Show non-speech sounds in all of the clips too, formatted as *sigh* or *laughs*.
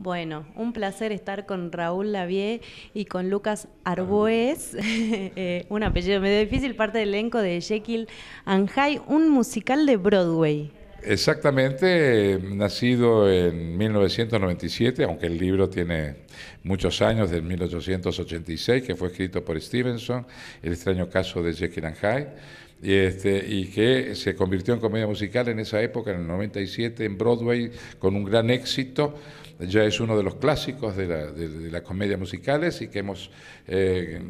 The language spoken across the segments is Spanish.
Bueno, un placer estar con Raúl Lavie y con Lucas Arboés, *laughs* eh, un apellido medio difícil, parte del elenco de Jekyll and Hyde, un musical de Broadway. Exactamente, nacido en 1997, aunque el libro tiene muchos años, del 1886, que fue escrito por Stevenson, El extraño caso de Jekyll and Hyde, y, este, y que se convirtió en comedia musical en esa época, en el 97, en Broadway, con un gran éxito ya es uno de los clásicos de, las comedias musicales y que hemos eh,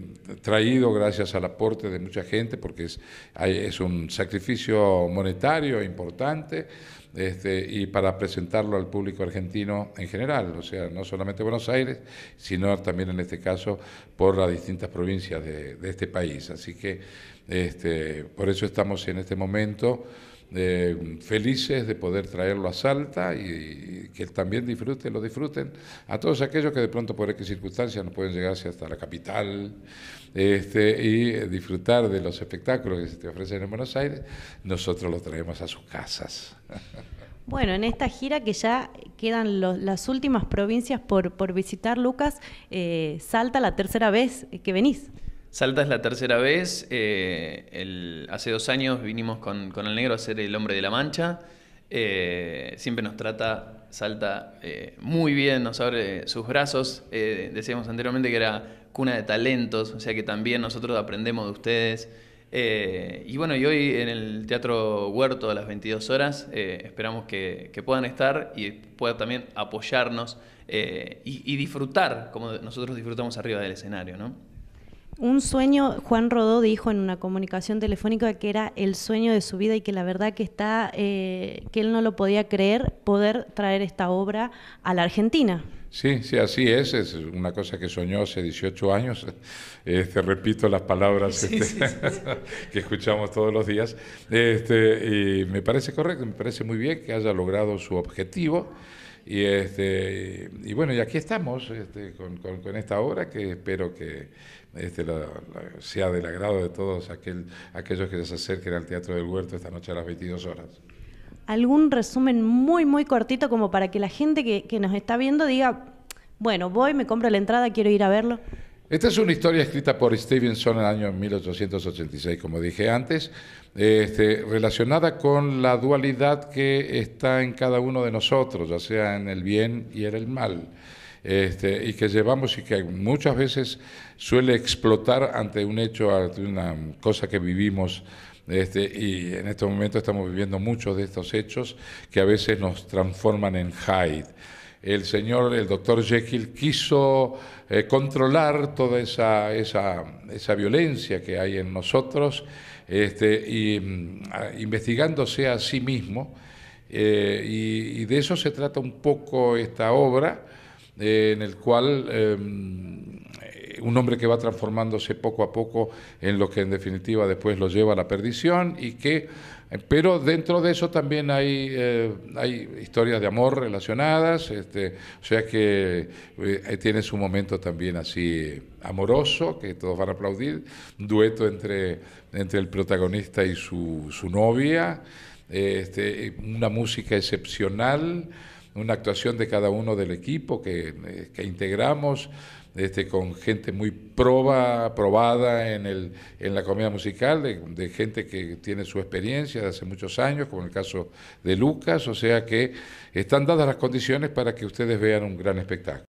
traído gracias al aporte de mucha gente, porque es, es un sacrificio monetario importante. Este, y para presentarlo al público argentino en general, o sea, no solamente Buenos Aires, sino también en este caso por las distintas provincias de, este país. Así que este, por eso estamos en este momento felices de poder traerlo a Salta y, que también disfruten, lo disfruten, a todos aquellos que de pronto por X circunstancia no pueden llegarse hasta la capital este, y disfrutar de los espectáculos que se te ofrecen en Buenos Aires, nosotros lo traemos a sus casas. Bueno, en esta gira que ya quedan las últimas provincias por, visitar, Lucas, eh, Salta la tercera vez que venís. Salta es la tercera vez. Eh, hace dos años vinimos con, el negro a ser el hombre de la mancha. Eh, siempre nos trata Salta eh, muy bien, nos abre sus brazos. decíamos anteriormente que era cuna de talentos, o sea que también nosotros aprendemos de ustedes. y bueno, y hoy en el Teatro Huerto a las 22 horas esperamos que, puedan estar y puedan también apoyarnos y, y disfrutar como nosotros disfrutamos arriba del escenario, ¿no? un sueño, Juan Rodó dijo en una comunicación telefónica que era el sueño de su vida y que la verdad que está, eh, que él no lo podía creer, poder traer esta obra a la Argentina. Sí, sí, así es, es una cosa que soñó hace 18 años, *laughs* este, repito las palabras este, *laughs* que escuchamos todos los días, este, y me parece correcto, me parece muy bien que haya logrado su objetivo. Y, este, y bueno, y aquí estamos este, con, esta obra que espero que este, sea del agrado de todos aquel, aquellos que se acerquen al Teatro del Huerto esta noche a las 22 horas algún resumen muy, muy cortito como para que la gente que, nos está viendo diga, bueno, voy, me compro la entrada, quiero ir a verlo. Esta es una historia escrita por Stevenson en el año 1886, como dije antes, este, relacionada con la dualidad que está en cada uno de nosotros, ya sea en el bien y en el mal. Este, y que llevamos y que muchas veces suele explotar ante un hecho, ante una cosa que vivimos. Este, y en este momento estamos viviendo muchos de estos hechos que a veces nos transforman en Hyde el señor, el doctor Jekyll, quiso eh, controlar toda esa, esa, esa, violencia que hay en nosotros, este, mm, investigándose a sí mismo. Eh, y, de eso se trata un poco esta obra, eh, en el cual em, un hombre que va transformándose poco a poco en lo que en definitiva después lo lleva a la perdición y que pero dentro de eso también hay, eh, hay historias de amor relacionadas, este, o sea que eh, tiene su momento también así amoroso, que todos van a aplaudir, dueto entre, entre el protagonista y su, su novia, este, una música excepcional una actuación de cada uno del equipo eh, que, integramos, este, con gente muy proba, probada en, el, en la comedia musical, de, de, gente que tiene su experiencia de hace muchos años, como en el caso de Lucas, o sea que están dadas las condiciones para que ustedes vean un gran espectáculo.